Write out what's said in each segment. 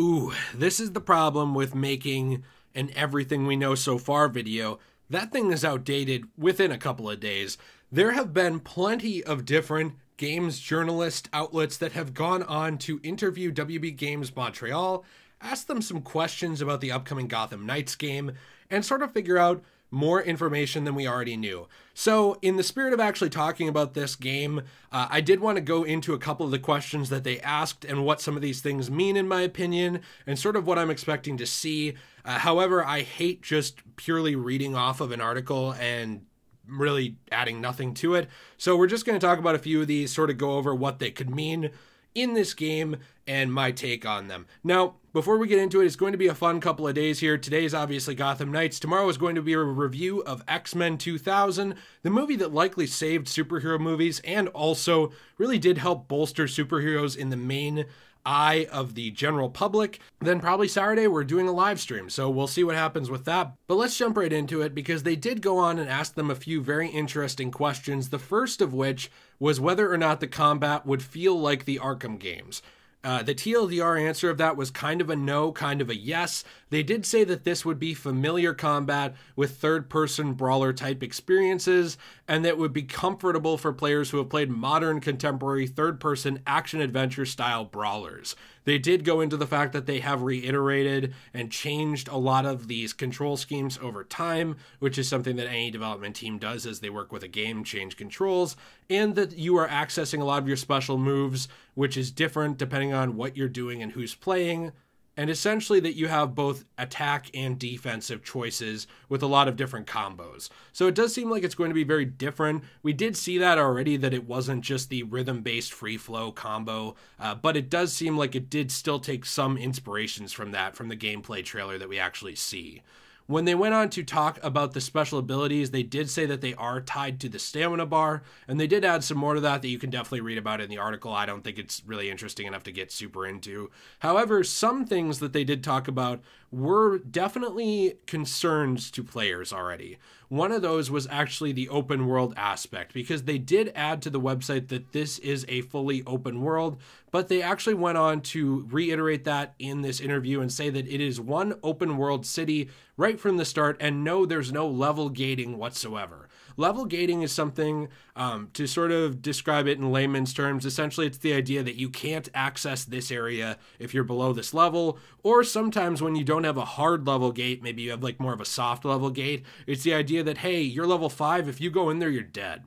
Ooh, this is the problem with making an everything we know so far video. That thing is outdated within a couple of days. There have been plenty of different games journalist outlets that have gone on to interview WB Games Montreal, ask them some questions about the upcoming Gotham Knights game, and sort of figure out more information than we already knew. So, in the spirit of actually talking about this game, uh, I did want to go into a couple of the questions that they asked and what some of these things mean, in my opinion, and sort of what I'm expecting to see. Uh, however, I hate just purely reading off of an article and really adding nothing to it. So, we're just going to talk about a few of these, sort of go over what they could mean in this game and my take on them. Now, before we get into it, it's going to be a fun couple of days here. Today is obviously Gotham Knights. Tomorrow is going to be a review of X Men 2000, the movie that likely saved superhero movies and also really did help bolster superheroes in the main eye of the general public. Then, probably Saturday, we're doing a live stream, so we'll see what happens with that. But let's jump right into it because they did go on and ask them a few very interesting questions. The first of which was whether or not the combat would feel like the Arkham games. Uh, the TLDR answer of that was kind of a no, kind of a yes. They did say that this would be familiar combat with third person brawler type experiences, and that would be comfortable for players who have played modern contemporary third person action adventure style brawlers. They did go into the fact that they have reiterated and changed a lot of these control schemes over time, which is something that any development team does as they work with a game, change controls, and that you are accessing a lot of your special moves, which is different depending on what you're doing and who's playing and essentially that you have both attack and defensive choices with a lot of different combos. So it does seem like it's going to be very different. We did see that already, that it wasn't just the rhythm-based free flow combo, uh, but it does seem like it did still take some inspirations from that, from the gameplay trailer that we actually see. When they went on to talk about the special abilities, they did say that they are tied to the stamina bar, and they did add some more to that that you can definitely read about in the article. I don't think it's really interesting enough to get super into. However, some things that they did talk about were definitely concerns to players already. One of those was actually the open world aspect because they did add to the website that this is a fully open world, but they actually went on to reiterate that in this interview and say that it is one open world city right from the start and no, there's no level gating whatsoever. Level gating is something um, to sort of describe it in layman's terms. Essentially, it's the idea that you can't access this area if you're below this level, or sometimes when you don't have a hard level gate, maybe you have like more of a soft level gate. It's the idea that, hey, you're level five. If you go in there, you're dead.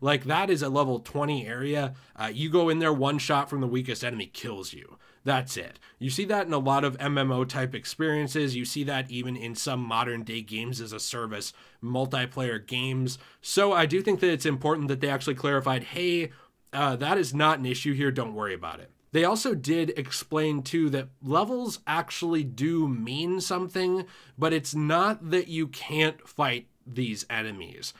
Like that is a level 20 area. Uh, you go in there one shot from the weakest enemy kills you. That's it. You see that in a lot of MMO type experiences. You see that even in some modern day games as a service, multiplayer games. So I do think that it's important that they actually clarified hey, uh, that is not an issue here. Don't worry about it. They also did explain too that levels actually do mean something, but it's not that you can't fight these enemies.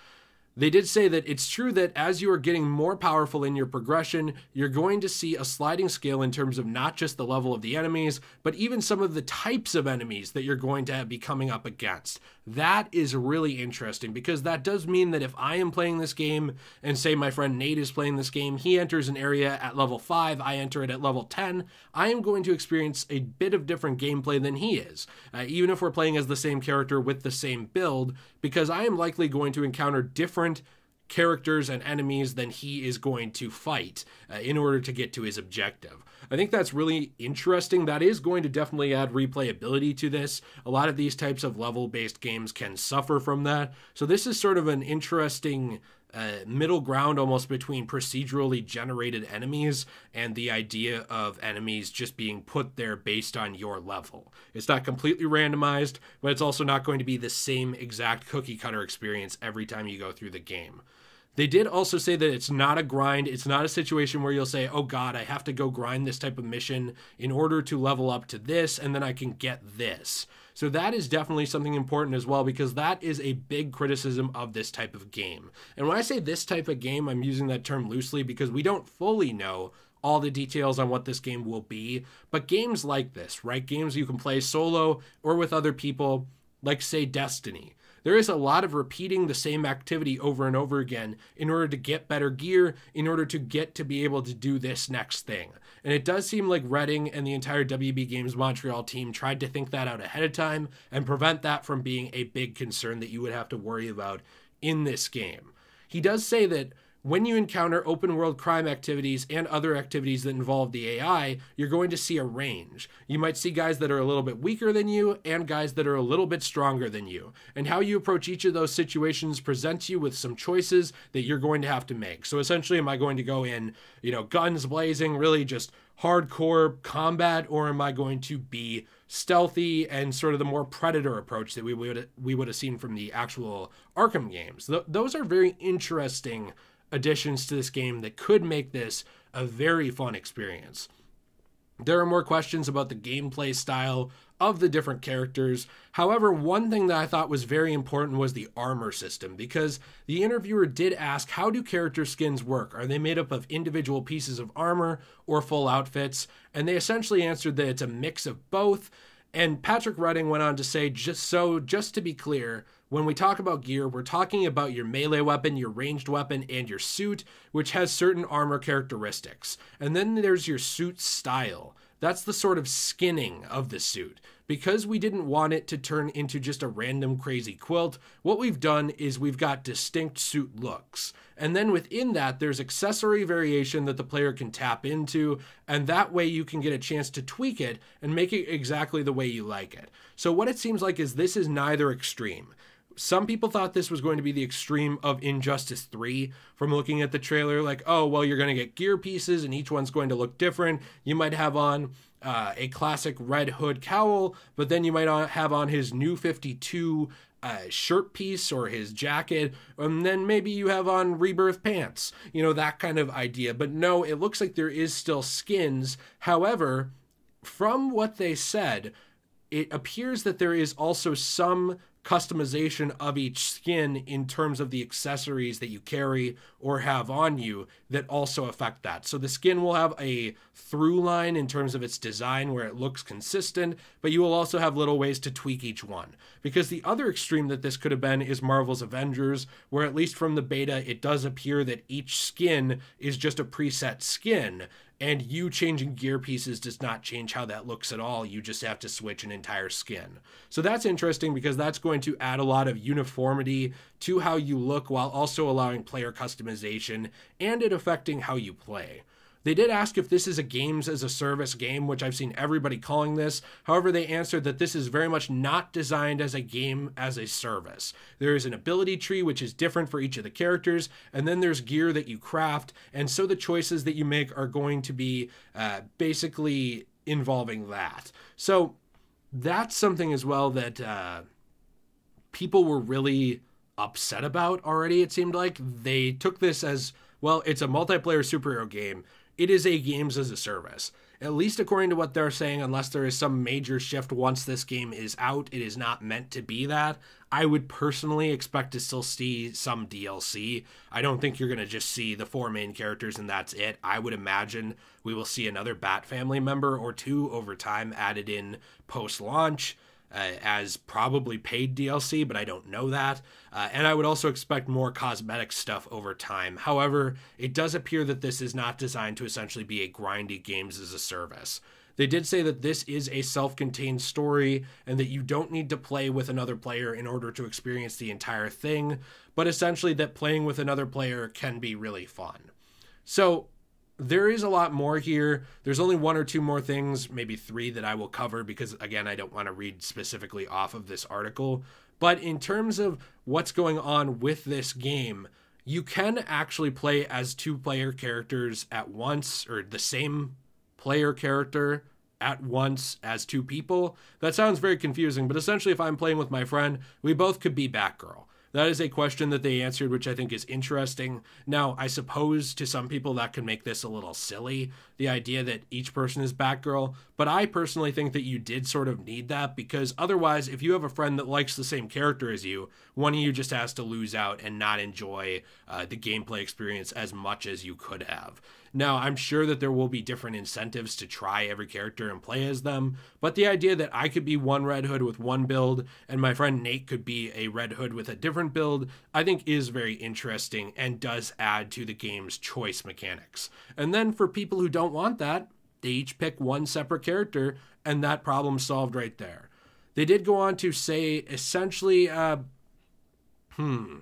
They did say that it's true that as you are getting more powerful in your progression, you're going to see a sliding scale in terms of not just the level of the enemies, but even some of the types of enemies that you're going to be coming up against. That is really interesting because that does mean that if I am playing this game and say my friend Nate is playing this game, he enters an area at level 5, I enter it at level 10, I am going to experience a bit of different gameplay than he is, uh, even if we're playing as the same character with the same build, because I am likely going to encounter different characters and enemies than he is going to fight uh, in order to get to his objective. I think that's really interesting. That is going to definitely add replayability to this. A lot of these types of level based games can suffer from that. So, this is sort of an interesting. Uh, middle ground almost between procedurally generated enemies and the idea of enemies just being put there based on your level. It's not completely randomized, but it's also not going to be the same exact cookie cutter experience every time you go through the game. They did also say that it's not a grind. It's not a situation where you'll say, oh God, I have to go grind this type of mission in order to level up to this, and then I can get this. So that is definitely something important as well because that is a big criticism of this type of game. And when I say this type of game, I'm using that term loosely because we don't fully know all the details on what this game will be. But games like this, right? Games you can play solo or with other people, like, say, Destiny there is a lot of repeating the same activity over and over again in order to get better gear, in order to get to be able to do this next thing. And it does seem like Redding and the entire WB Games Montreal team tried to think that out ahead of time and prevent that from being a big concern that you would have to worry about in this game. He does say that when you encounter open world crime activities and other activities that involve the AI, you're going to see a range. You might see guys that are a little bit weaker than you and guys that are a little bit stronger than you. And how you approach each of those situations presents you with some choices that you're going to have to make. So essentially, am I going to go in, you know, guns blazing, really just hardcore combat, or am I going to be stealthy and sort of the more predator approach that we would we would have seen from the actual Arkham games? Th those are very interesting additions to this game that could make this a very fun experience. There are more questions about the gameplay style of the different characters. However, one thing that I thought was very important was the armor system because the interviewer did ask how do character skins work? Are they made up of individual pieces of armor or full outfits? And they essentially answered that it's a mix of both. And Patrick Redding went on to say, just so, just to be clear, when we talk about gear, we're talking about your melee weapon, your ranged weapon, and your suit, which has certain armor characteristics. And then there's your suit style. That's the sort of skinning of the suit. Because we didn't want it to turn into just a random crazy quilt, what we've done is we've got distinct suit looks. And then within that, there's accessory variation that the player can tap into, and that way you can get a chance to tweak it and make it exactly the way you like it. So, what it seems like is this is neither extreme. Some people thought this was going to be the extreme of Injustice 3 from looking at the trailer, like, oh, well, you're going to get gear pieces and each one's going to look different. You might have on uh, a classic Red Hood cowl, but then you might have on his new 52 uh, shirt piece or his jacket, and then maybe you have on rebirth pants, you know, that kind of idea. But no, it looks like there is still skins. However, from what they said, it appears that there is also some customization of each skin in terms of the accessories that you carry or have on you that also affect that. So the skin will have a through line in terms of its design where it looks consistent, but you will also have little ways to tweak each one. Because the other extreme that this could have been is Marvel's Avengers, where at least from the beta, it does appear that each skin is just a preset skin and you changing gear pieces does not change how that looks at all. You just have to switch an entire skin. So that's interesting because that's going to add a lot of uniformity to how you look while also allowing player customization and it affecting how you play. They did ask if this is a games as a service game, which I've seen everybody calling this. However, they answered that this is very much not designed as a game as a service. There is an ability tree, which is different for each of the characters, and then there's gear that you craft. And so the choices that you make are going to be uh, basically involving that. So that's something as well that uh, people were really upset about already, it seemed like. They took this as well, it's a multiplayer superhero game it is a games as a service. At least according to what they're saying, unless there is some major shift once this game is out, it is not meant to be that. I would personally expect to still see some DLC. I don't think you're going to just see the four main characters and that's it. I would imagine we will see another Bat family member or two over time added in post launch uh, as probably paid DLC, but I don't know that. Uh, and I would also expect more cosmetic stuff over time. However, it does appear that this is not designed to essentially be a grindy games as a service. They did say that this is a self contained story and that you don't need to play with another player in order to experience the entire thing, but essentially that playing with another player can be really fun. So there is a lot more here. There's only one or two more things, maybe three, that I will cover because, again, I don't want to read specifically off of this article. But in terms of what's going on with this game, you can actually play as two player characters at once or the same player character at once as two people. That sounds very confusing, but essentially, if I'm playing with my friend, we both could be Batgirl. That is a question that they answered, which I think is interesting. Now, I suppose to some people that can make this a little silly, the idea that each person is Batgirl, but I personally think that you did sort of need that because otherwise, if you have a friend that likes the same character as you, one of you just has to lose out and not enjoy uh, the gameplay experience as much as you could have. Now, I'm sure that there will be different incentives to try every character and play as them, but the idea that I could be one Red Hood with one build and my friend Nate could be a Red Hood with a different build, I think is very interesting and does add to the game's choice mechanics. And then for people who don't want that, they each pick one separate character, and that problem solved right there. They did go on to say essentially, uh, hmm,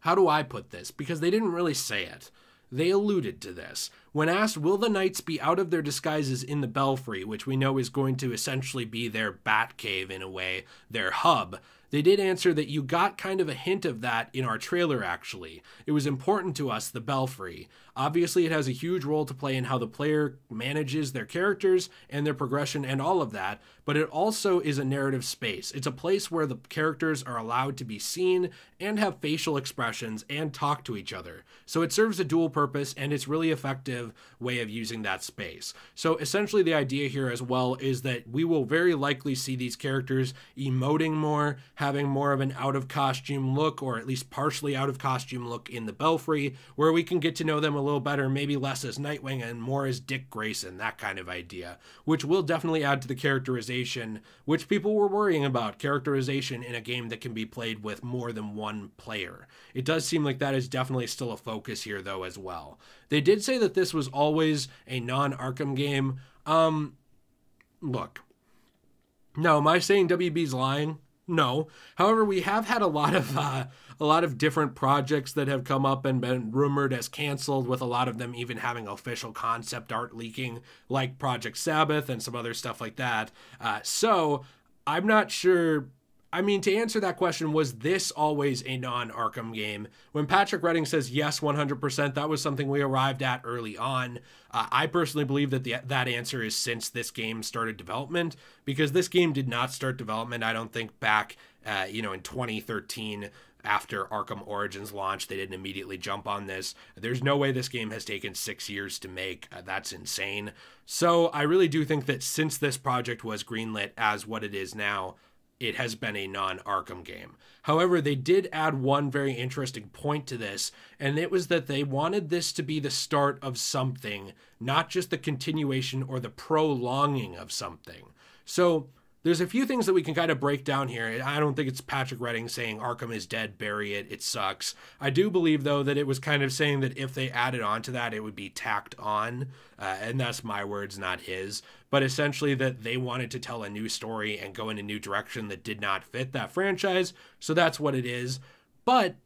how do I put this? Because they didn't really say it. They alluded to this, when asked, will the knights be out of their disguises in the belfry, which we know is going to essentially be their bat cave in a way, their hub, they did answer that you got kind of a hint of that in our trailer, actually. It was important to us, the Belfry. Obviously, it has a huge role to play in how the player manages their characters and their progression and all of that, but it also is a narrative space. It's a place where the characters are allowed to be seen and have facial expressions and talk to each other. So it serves a dual purpose and it's really effective way of using that space. So essentially, the idea here as well is that we will very likely see these characters emoting more, having more of an out of costume look, or at least partially out of costume look in the Belfry, where we can get to know them a little better, maybe less as Nightwing and more as Dick Grayson, that kind of idea, which will definitely add to the characterization, which people were worrying about characterization in a game that can be played with more than one player. It does seem like that is definitely still a focus here, though, as well. They did say that this was always a non Arkham game. Um, look, now am I saying WB's lying? No. However, we have had a lot of uh, a lot of different projects that have come up and been rumored as canceled, with a lot of them even having official concept art leaking, like Project Sabbath and some other stuff like that. Uh, so I'm not sure I mean, to answer that question, was this always a non Arkham game? When Patrick Redding says yes, 100%, that was something we arrived at early on. Uh, I personally believe that the, that answer is since this game started development, because this game did not start development, I don't think, back uh, you know, in 2013 after Arkham Origins launch. They didn't immediately jump on this. There's no way this game has taken six years to make. Uh, that's insane. So I really do think that since this project was greenlit as what it is now, it has been a non Arkham game. However, they did add one very interesting point to this, and it was that they wanted this to be the start of something, not just the continuation or the prolonging of something. So, there's a few things that we can kind of break down here. I don't think it's Patrick Redding saying Arkham is dead, bury it, it sucks. I do believe, though, that it was kind of saying that if they added on to that, it would be tacked on. Uh, and that's my words, not his. But essentially, that they wanted to tell a new story and go in a new direction that did not fit that franchise. So that's what it is. But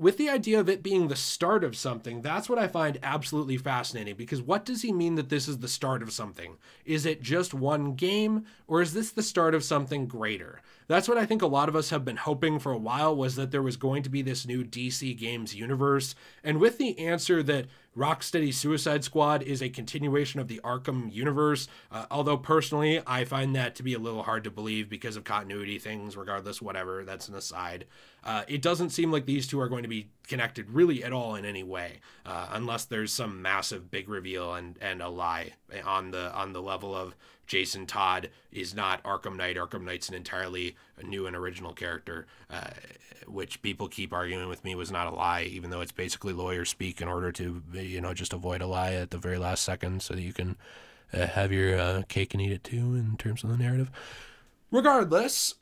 with the idea of it being the start of something, that's what I find absolutely fascinating because what does he mean that this is the start of something? Is it just one game or is this the start of something greater? That's what I think a lot of us have been hoping for a while was that there was going to be this new DC Games universe. And with the answer that Rocksteady Suicide Squad is a continuation of the Arkham universe, uh, although personally, I find that to be a little hard to believe because of continuity things, regardless, whatever, that's an aside. Uh, it doesn't seem like these two are going to be connected really at all in any way, uh, unless there's some massive big reveal and and a lie on the on the level of Jason Todd is not Arkham Knight. Arkham Knight's an entirely new and original character, uh, which people keep arguing with me was not a lie, even though it's basically lawyer speak in order to you know just avoid a lie at the very last second so that you can uh, have your uh, cake and eat it too in terms of the narrative. Regardless,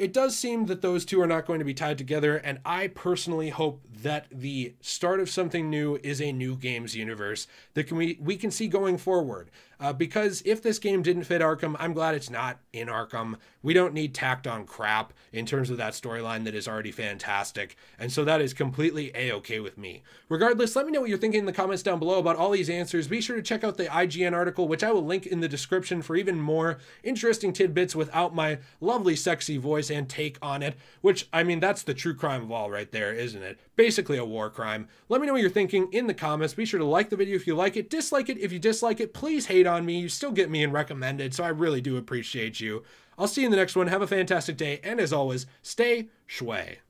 it does seem that those two are not going to be tied together, and I personally hope that the start of something new is a new games universe that can we, we can see going forward uh, because if this game didn't fit Arkham, I'm glad it's not in Arkham. We don't need tacked on crap in terms of that storyline that is already fantastic. And so that is completely a okay with me. Regardless, let me know what you're thinking in the comments down below about all these answers. Be sure to check out the IGN article, which I will link in the description for even more interesting tidbits without my lovely, sexy voice and take on it, which, I mean, that's the true crime of all right there, isn't it? basically a war crime. Let me know what you're thinking in the comments. Be sure to like the video if you like it, dislike it if you dislike it. Please hate on me. You still get me and recommended, so I really do appreciate you. I'll see you in the next one. Have a fantastic day, and as always, stay shway.